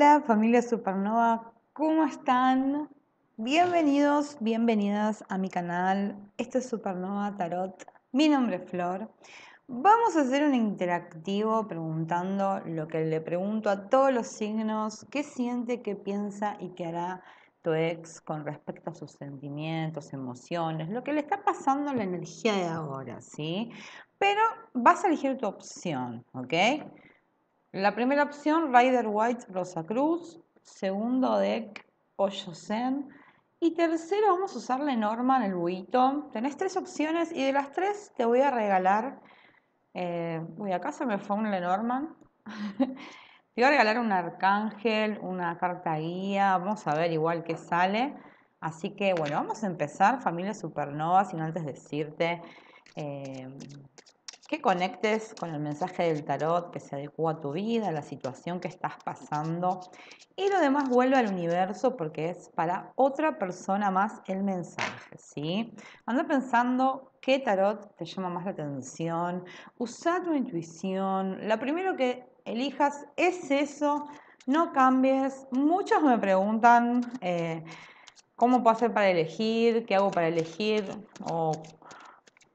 Hola familia Supernova, ¿cómo están? Bienvenidos, bienvenidas a mi canal. Este es Supernova Tarot. Mi nombre es Flor. Vamos a hacer un interactivo preguntando lo que le pregunto a todos los signos, qué siente, qué piensa y qué hará tu ex con respecto a sus sentimientos, emociones, lo que le está pasando a la energía de ahora, ¿sí? Pero vas a elegir tu opción, ¿ok? La primera opción, Rider White Rosa Cruz. Segundo deck, Pollo Zen. Y tercero, vamos a usar Lenorman, el buito. Tenés tres opciones y de las tres te voy a regalar. Eh, uy, acá se me fue un Lenormand. te voy a regalar un arcángel, una carta guía. Vamos a ver igual qué sale. Así que bueno, vamos a empezar, familia supernova, sin antes decirte. Eh, que conectes con el mensaje del tarot que se adecua a tu vida, a la situación que estás pasando y lo demás vuelve al universo porque es para otra persona más el mensaje, ¿sí? Anda pensando qué tarot te llama más la atención, usa tu intuición, lo primero que elijas es eso, no cambies. Muchos me preguntan... Eh, ¿Cómo puedo hacer para elegir? ¿Qué hago para elegir? O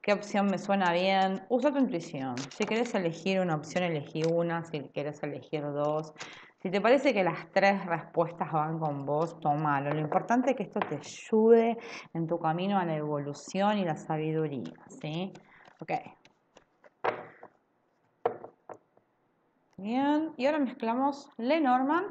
qué opción me suena bien. Usa tu intuición. Si quieres elegir una opción, elegí una. Si quieres elegir dos. Si te parece que las tres respuestas van con vos, tómalo, Lo importante es que esto te ayude en tu camino a la evolución y la sabiduría. ¿Sí? Ok. Bien, y ahora mezclamos Lenormand.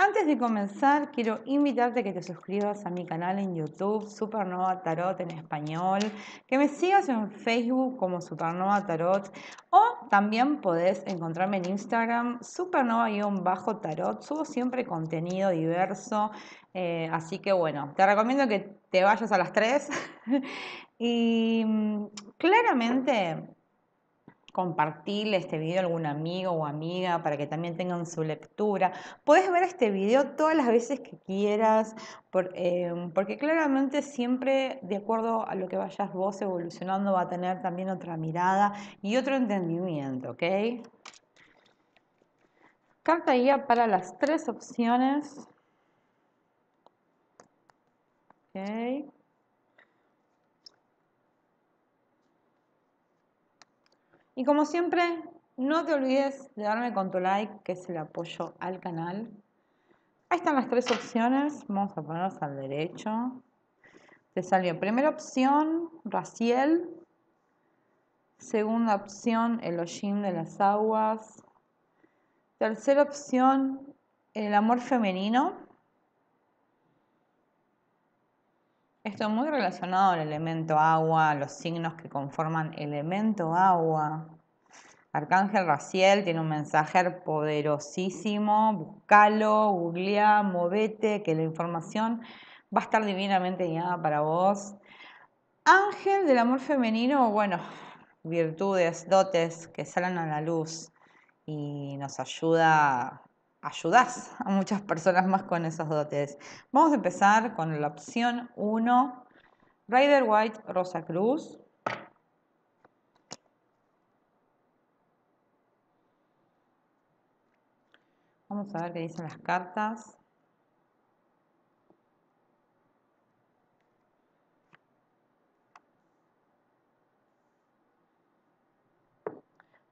Antes de comenzar, quiero invitarte a que te suscribas a mi canal en YouTube, Supernova Tarot en español, que me sigas en Facebook como Supernova Tarot o también podés encontrarme en Instagram, supernova-tarot. Subo siempre contenido diverso, eh, así que bueno, te recomiendo que te vayas a las 3 y mm, claramente compartirle este video a algún amigo o amiga para que también tengan su lectura. Puedes ver este video todas las veces que quieras, eh, porque claramente siempre, de acuerdo a lo que vayas vos evolucionando, va a tener también otra mirada y otro entendimiento, ¿ok? Carta guía para las tres opciones. Okay. Y como siempre, no te olvides de darme con tu like, que es el apoyo al canal. Ahí están las tres opciones. Vamos a ponerlas al derecho. Te salió primera opción, Raciel. Segunda opción, el hollín de las aguas. Tercera opción, el amor femenino. Esto muy relacionado al elemento agua, los signos que conforman elemento agua. Arcángel Raciel tiene un mensaje poderosísimo. Búscalo, googlea, movete, que la información va a estar divinamente guiada para vos. Ángel del amor femenino, bueno, virtudes, dotes que salen a la luz y nos ayuda Ayudas a muchas personas más con esos dotes. Vamos a empezar con la opción 1, Rider White Rosa Cruz. Vamos a ver qué dicen las cartas.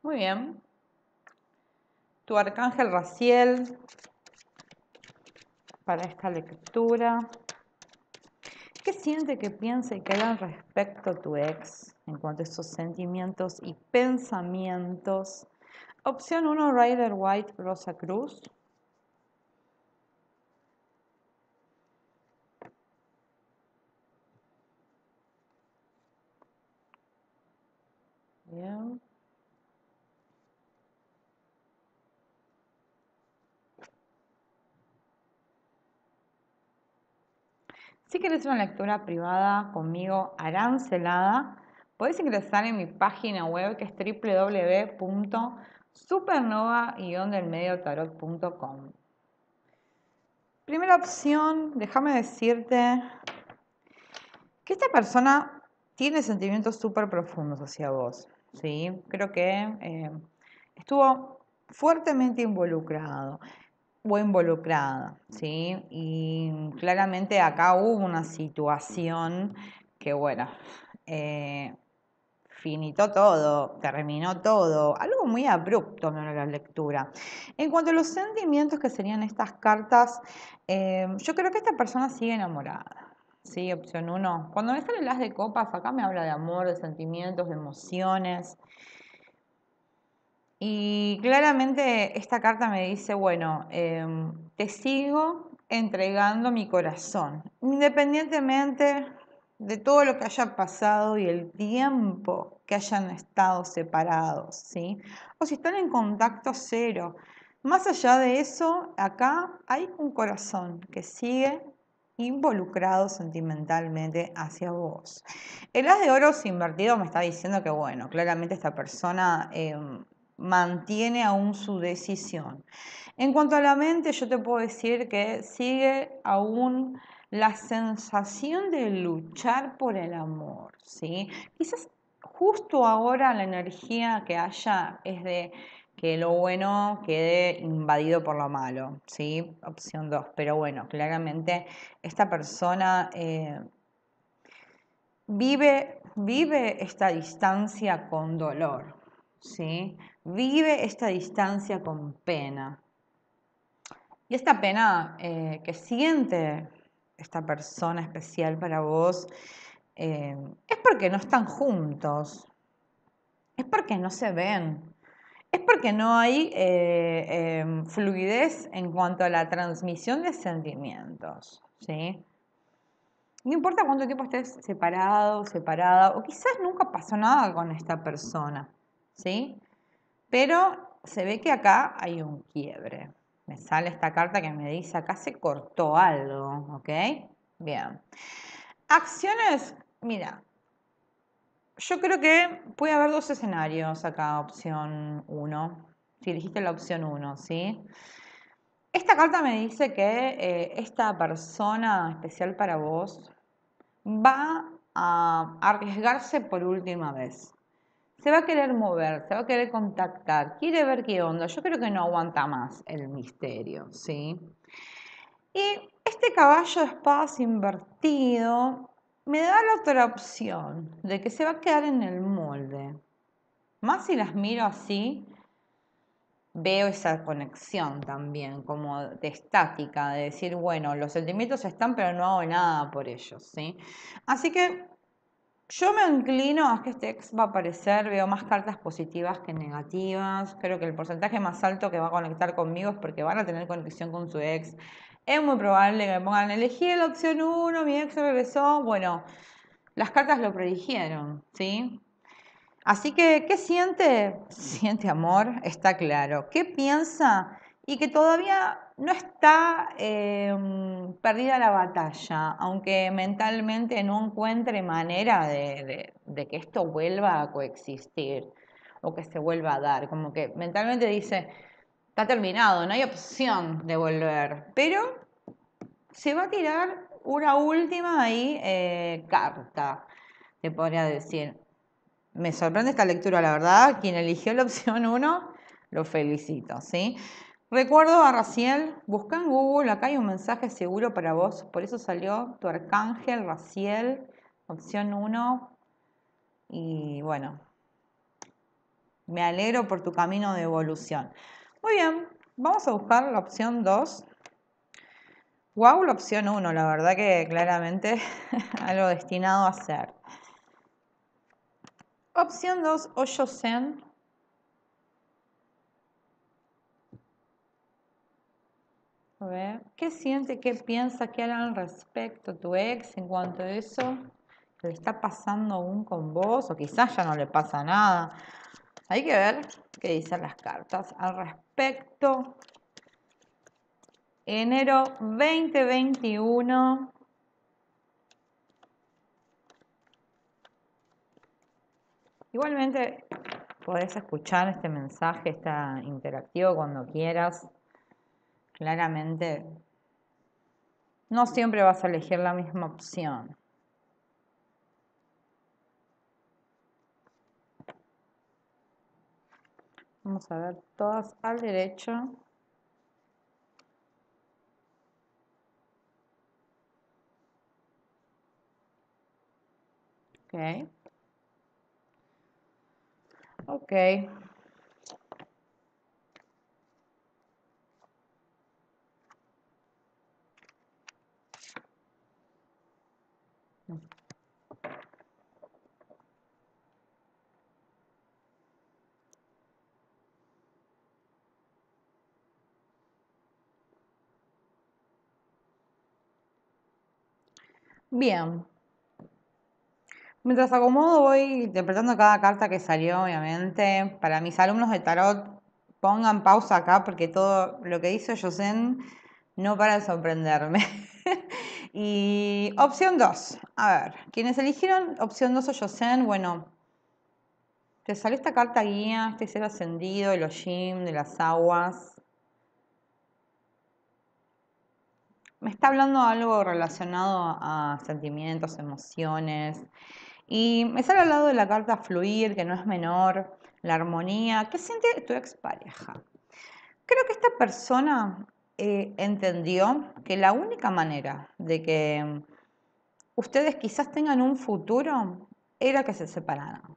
Muy bien, tu arcángel Raciel para esta lectura. ¿Qué siente, que piensa y que haga respecto a tu ex en cuanto a estos sentimientos y pensamientos? Opción 1, Rider White, Rosa Cruz. Bien. Si querés una lectura privada conmigo arancelada, podés ingresar en mi página web que es www.supernova-delmediotarot.com. Primera opción, déjame decirte que esta persona tiene sentimientos súper profundos hacia vos. ¿sí? Creo que eh, estuvo fuertemente involucrado involucrada, ¿sí? Y claramente acá hubo una situación que, bueno, finito eh, finitó todo, terminó todo, algo muy abrupto en la lectura. En cuanto a los sentimientos que serían estas cartas, eh, yo creo que esta persona sigue enamorada. Sí, opción uno. Cuando me el las de copas, acá me habla de amor, de sentimientos, de emociones. Y claramente esta carta me dice, bueno, em, te sigo entregando mi corazón, independientemente de todo lo que haya pasado y el tiempo que hayan estado separados, ¿sí? O si están en contacto cero. Más allá de eso, acá hay un corazón que sigue involucrado sentimentalmente hacia vos. El haz de oro invertido me está diciendo que, bueno, claramente esta persona em, mantiene aún su decisión. En cuanto a la mente, yo te puedo decir que sigue aún la sensación de luchar por el amor, ¿sí? Quizás justo ahora la energía que haya es de que lo bueno quede invadido por lo malo, ¿sí? Opción 2. Pero bueno, claramente esta persona eh, vive, vive esta distancia con dolor, ¿sí? vive esta distancia con pena. Y esta pena eh, que siente esta persona especial para vos eh, es porque no están juntos, es porque no se ven, es porque no hay eh, em, fluidez en cuanto a la transmisión de sentimientos. ¿sí? No importa cuánto tiempo estés separado, separada, o quizás nunca pasó nada con esta persona. ¿sí? Pero se ve que acá hay un quiebre. Me sale esta carta que me dice acá se cortó algo, ¿ok? Bien. Acciones, mira, yo creo que puede haber dos escenarios acá, opción 1. Si dijiste la opción 1, ¿sí? Esta carta me dice que eh, esta persona especial para vos va a arriesgarse por última vez se va a querer mover, se va a querer contactar, quiere ver qué onda. Yo creo que no aguanta más el misterio, ¿sí? Y este caballo de espadas invertido me da la otra opción de que se va a quedar en el molde. Más si las miro así, veo esa conexión también, como de estática, de decir, bueno, los sentimientos están, pero no hago nada por ellos, ¿sí? Así que yo me inclino a que este ex va a aparecer, veo más cartas positivas que negativas, creo que el porcentaje más alto que va a conectar conmigo es porque van a tener conexión con su ex. Es muy probable que me pongan, elegí la opción 1, mi ex regresó, bueno, las cartas lo predijeron, ¿sí? Así que, ¿qué siente? Siente amor, está claro. ¿Qué piensa? Y que todavía no está em, perdida la batalla, aunque mentalmente no encuentre manera de, que esto vuelva a coexistir o que se vuelva a dar. Como que mentalmente dice, está terminado, no hay opción de volver, pero se va a tirar una última ahí eh, carta, te podría decir. Me sorprende esta lectura, la verdad. Quien eligió la opción 1, lo felicito, ¿sí? Recuerdo a Raciel, busca en Google, acá hay un mensaje seguro para vos, por eso salió tu arcángel Raciel, opción 1. Y bueno, me alegro por tu camino de evolución. Muy bien, vamos a buscar la opción 2. Wow, la opción 1, la verdad que claramente algo destinado a ser. Opción 2, Hoyo Zen. ¿qué siente, qué piensa, qué hará al respecto tu ex en cuanto a eso? ¿Le está pasando aún con vos? O quizás ya no le pasa nada. Hay que ver qué dicen las cartas al respecto. Enero 2021. Igualmente podés escuchar este mensaje, está interactivo cuando quieras claramente no siempre vas a elegir la misma opción. Vamos a ver todas al derecho. Okay. Okay. Bien. Mientras acomodo voy interpretando cada carta que salió, obviamente. Para mis alumnos de tarot, pongan pausa acá porque todo lo que hizo Yosen no para de sorprenderme. y opción 2. A ver, quienes eligieron opción 2 o Yosen, bueno, te salió esta carta guía, este el ascendido, el Oshim, de las aguas. me está hablando algo relacionado a sentimientos, emociones. Y me sale al lado de la carta fluir, que no es menor, la armonía. ¿Qué siente tu expareja? Creo que esta persona eh, entendió que la única manera de que mm, ustedes quizás tengan un futuro era que se separaran.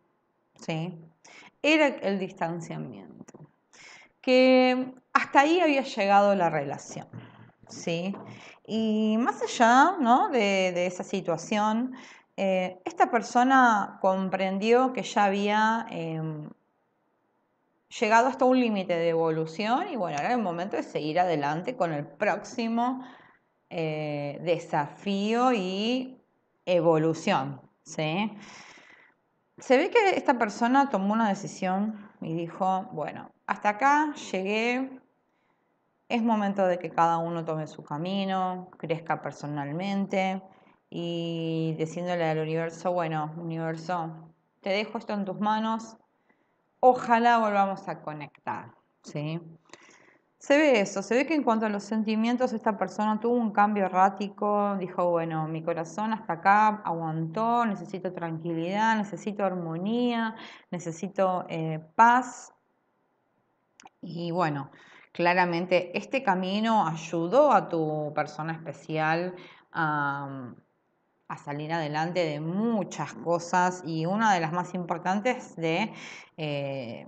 ¿sí? Era el distanciamiento. Que hasta ahí había llegado la relación. ¿sí? Y más allá de, esa situación, eh, esta persona comprendió que ya había em, llegado hasta un límite de evolución y bueno, era el momento de seguir adelante con el próximo eh, desafío y evolución, Se ve que esta persona tomó una decisión y dijo, bueno, hasta acá llegué, es momento de que cada uno tome su camino, crezca personalmente y diciéndole al universo, bueno, universo, te dejo esto en tus manos, ojalá volvamos a conectar, ¿sí? Se ve eso, se ve que en cuanto a los sentimientos esta persona tuvo un cambio errático, dijo, bueno, mi corazón hasta acá aguantó, necesito tranquilidad, necesito armonía, necesito eh, paz. Y bueno, Claramente, este camino ayudó a tu persona especial mm, a, salir adelante de muchas cosas y una de las más importantes de eh,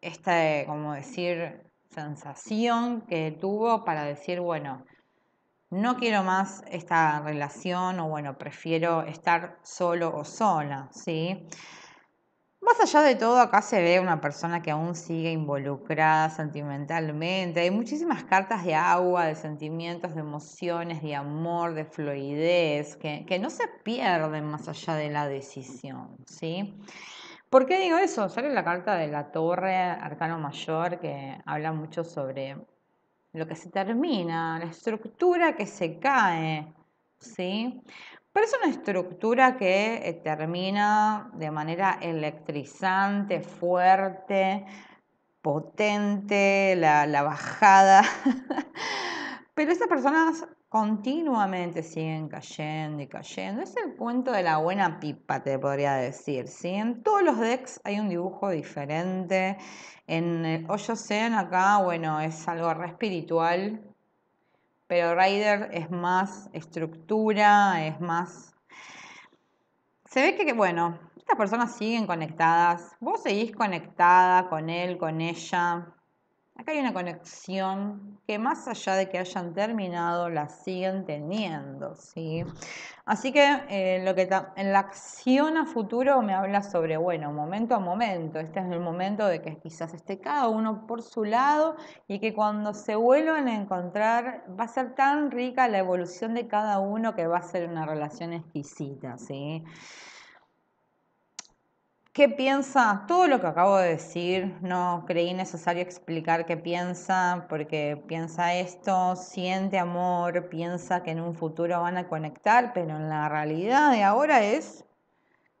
esta, como decir, sensación que tuvo para decir, bueno, no quiero más esta relación o bueno, prefiero estar solo o sola, ¿sí? Más allá de todo, acá se ve una persona que aún sigue involucrada sentimentalmente. Hay muchísimas cartas de agua, de sentimientos, de emociones, de amor, de fluidez, que, que no se pierden más allá de la decisión, ¿sí? ¿Por qué digo eso? Sale la carta de la torre, arcano mayor, que habla mucho sobre lo que se termina, la estructura que se cae, ¿sí? Pero es una estructura que eh, termina de manera electrizante, fuerte, potente, la, bajada. Pero esas personas continuamente siguen cayendo y cayendo. Es el cuento de la buena pipa, te podría decir. En todos los decks hay un dibujo diferente. En el Hoyo Zen acá, bueno, es algo re espiritual pero Rider es más estructura, es más... Se ve que, bueno, estas personas siguen conectadas, vos seguís conectada con él, con ella, que hay una conexión que más allá de que hayan terminado, la siguen teniendo, ¿sí? Así que, eh, lo que en la acción a futuro me habla sobre, bueno, momento a momento, este es el momento de que quizás esté cada uno por su lado y que cuando se vuelvan a encontrar va a ser tan rica la evolución de cada uno que va a ser una relación exquisita, ¿sí? ¿Qué piensa? Todo lo que acabo de decir, no creí necesario explicar qué piensa, porque piensa esto, siente amor, piensa que en un futuro van a conectar, pero en la realidad de ahora es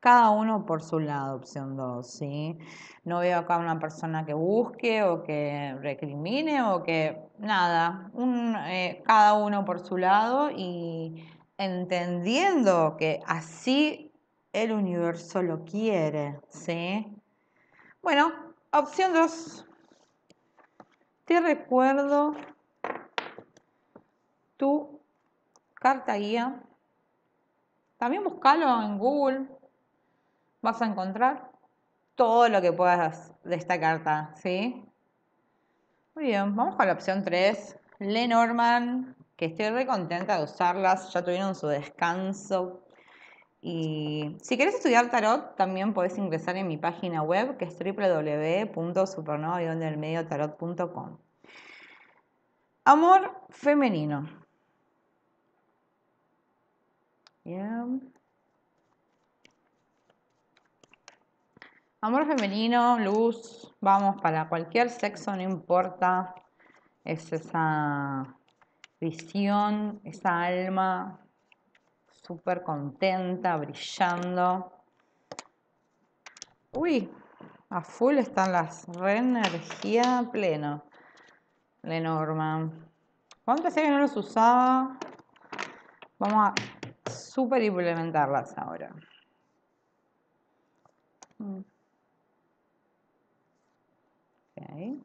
cada uno por su lado, opción 2, ¿sí? No veo acá una persona que busque o que recrimine o que nada, eh, cada uno por su lado y entendiendo que así el universo lo quiere, ¿sí? Bueno, opción 2. Te recuerdo tu carta guía. También buscalo en Google. Vas a encontrar todo lo que puedas de esta carta, ¿sí? Muy bien, vamos con la opción 3. Norman. que estoy re contenta de usarlas. Ya tuvieron su descanso y si querés estudiar tarot, también podés ingresar en mi página web que es www.supernova-tarot.com. Amor femenino. Amor femenino, luz, vamos para cualquier sexo, no importa. Es esa visión, esa alma súper contenta, brillando. Uy, a full están las re energía pleno. Lenormand. ¿Cuánto hacía no los usaba? Vamos a super implementarlas ahora. Okay.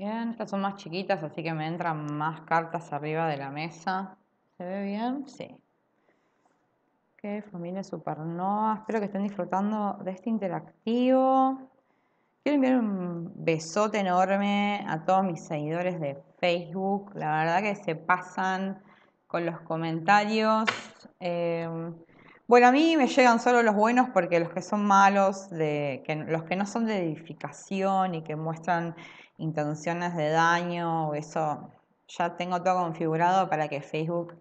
Bien, estas son más chiquitas, así que me entran más cartas arriba de la mesa. ¿Se ve bien? Sí. Ok, familia Supernova. Espero que estén disfrutando de este interactivo. Quiero enviar un besote enorme a todos mis seguidores de Facebook. La verdad que se pasan con los comentarios. Em, bueno, a mí me llegan solo los buenos porque los que son malos, de, los que no son de edificación y que muestran intenciones de daño, eso ya tengo todo configurado para que Facebook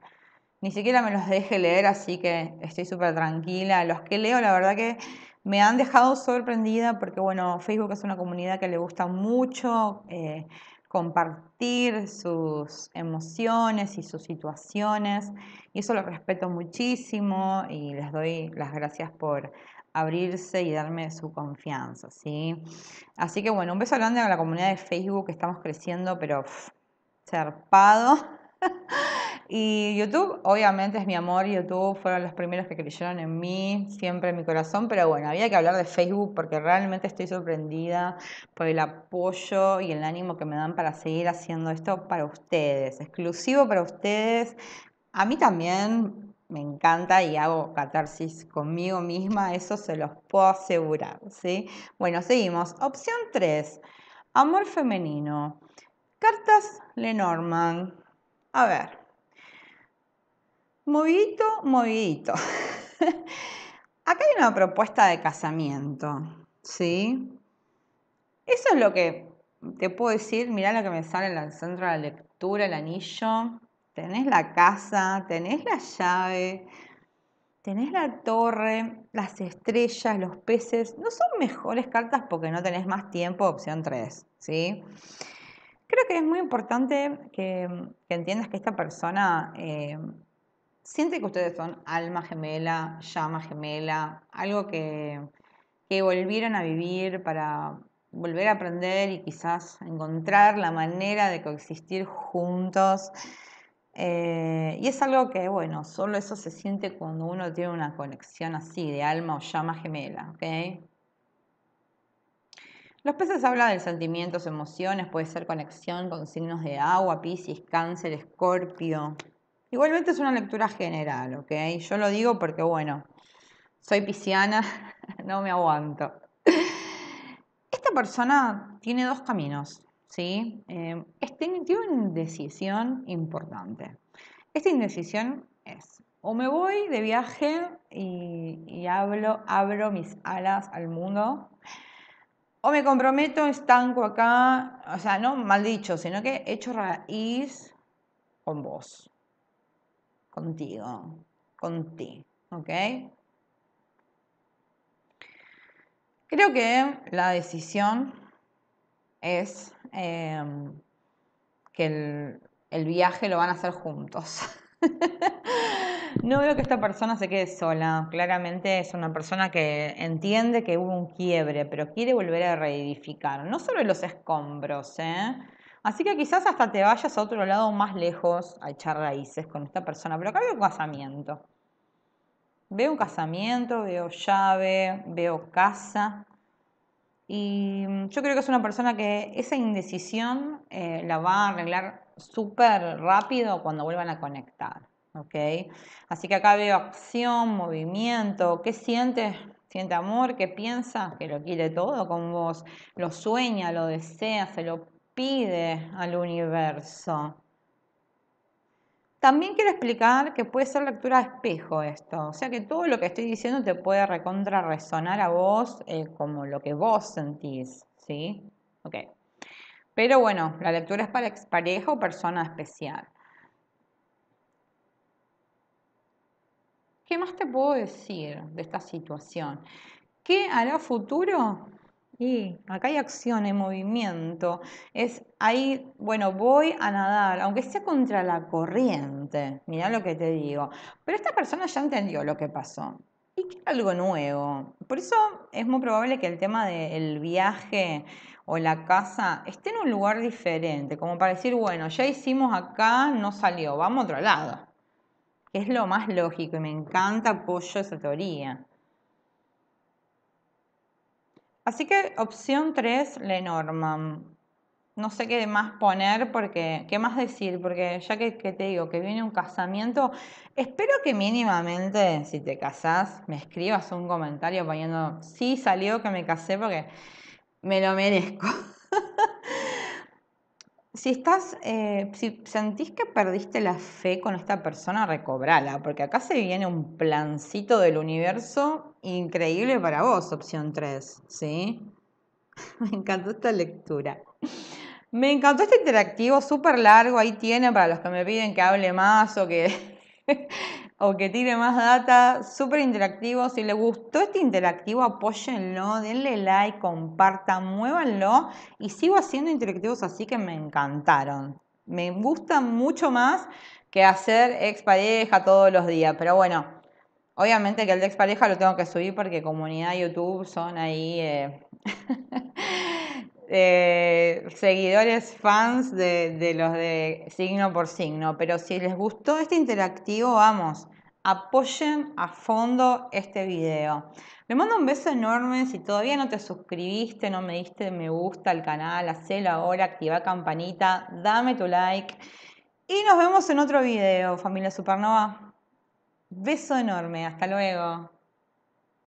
ni siquiera me los deje leer, así que estoy súper tranquila. Los que leo, la verdad que me han dejado sorprendida porque, bueno, Facebook es una comunidad que le gusta mucho eh, compartir sus emociones y sus situaciones, y eso lo respeto muchísimo y les doy las gracias por abrirse y darme su confianza, ¿sí? Así que bueno, un beso grande a la comunidad de Facebook, que estamos creciendo, pero cerpado. y YouTube, obviamente es mi amor, YouTube fueron los primeros que creyeron en mí, siempre en mi corazón, pero bueno, había que hablar de Facebook porque realmente estoy sorprendida por el apoyo y el ánimo que me dan para seguir haciendo esto para ustedes, exclusivo para ustedes. A mí también me encanta y hago catarsis conmigo misma, eso se los puedo asegurar, ¿sí? Bueno, seguimos. Opción 3, amor femenino. Cartas Lenormand. A ver. Movidito, movidito. Acá hay una propuesta de casamiento, ¿sí? Eso es lo que te puedo decir, mirá lo que me sale en el centro de la lectura, el anillo. Tenés la casa, tenés la llave, tenés la torre, las estrellas, los peces. No son mejores cartas porque no tenés más tiempo, opción 3, ¿sí? Creo que es muy importante que, entiendas que esta persona eh, siente que ustedes son alma gemela, llama gemela, algo que, que volvieron a vivir para volver a aprender y quizás encontrar la manera de coexistir juntos. Eh, y es algo que, bueno, solo eso se siente cuando uno tiene una conexión así de alma o llama gemela, ¿ok? Los peces hablan de sentimientos, emociones, puede ser conexión con signos de agua, piscis, cáncer, escorpio. Igualmente es una lectura general, ¿ok? Yo lo digo porque, bueno, soy pisciana, no me aguanto. Esta persona tiene dos caminos. ¿sí? Eh, tiene una indecisión importante. Esta indecisión es, o me voy de viaje y, abro mis alas al mundo, o me comprometo, estanco acá, o sea, no mal dicho, sino que hecho raíz con vos, contigo, con ti, ¿ok? Creo que la decisión es Em, que el, viaje lo van a hacer juntos. no veo que esta persona se quede sola. Claramente es una persona que entiende que hubo un quiebre, pero quiere volver a reedificar, no solo los escombros. ¿eh? Así que quizás hasta te vayas a otro lado más lejos a echar raíces con esta persona. Pero acá veo un casamiento. Veo un casamiento, veo llave, veo casa. Y mm, yo creo que es una persona que esa indecisión eh, la va a arreglar súper rápido cuando vuelvan a conectar. ¿okay? Así que acá veo acción, movimiento, ¿qué siente? Siente amor, ¿qué piensa? Que lo quiere todo con vos, lo sueña, lo desea, se lo pide al universo. También quiero explicar que puede ser lectura espejo esto, o sea que todo lo que estoy diciendo te puede recontra resonar a vos eh, como lo que vos sentís, ¿sí? Ok. Pero bueno, la lectura es para pareja o persona especial. ¿Qué más te puedo decir de esta situación? ¿Qué hará futuro? Y acá hay acción, hay movimiento. Es ahí, bueno, voy a nadar, aunque sea contra la corriente. Mirá lo que te digo. Pero esta persona ya entendió lo que pasó. Y quiere algo nuevo. Por eso es muy probable que el tema del viaje o la casa esté en un lugar diferente. Como para decir, bueno, ya hicimos acá, no salió, vamos a otro lado. Es lo más lógico y me encanta, apoyo esa teoría. Así que opción 3, Lenormand. No sé qué más poner, porque qué más decir, porque ya que, te digo que viene un casamiento, espero que mínimamente, si te casás, me escribas un comentario poniendo, sí salió que me casé porque me lo merezco. si estás, eh, si sentís que perdiste la fe con esta persona, recobrala, porque acá se viene un plancito del universo increíble para vos, opción 3, ¿sí? Me encantó esta lectura. Me encantó este interactivo súper largo, ahí tiene para los que me piden que hable más o que, o que tire más data, súper interactivo. Si les gustó este interactivo, apóyenlo, denle like, compartan, muévanlo y sigo haciendo interactivos así que me encantaron. Me gusta mucho más que hacer expareja todos los días, pero bueno. Obviamente que el de expareja lo tengo que subir porque comunidad YouTube son ahí eh, eh, seguidores, fans de, los de signo por signo. Pero si les gustó este interactivo, vamos, apoyen a fondo este video. Le mando un beso enorme. Si todavía no te suscribiste, no me diste me gusta al canal, hacelo ahora, activa campanita, dame tu like. Y nos vemos en otro video, familia Supernova. Beso enorme, hasta luego.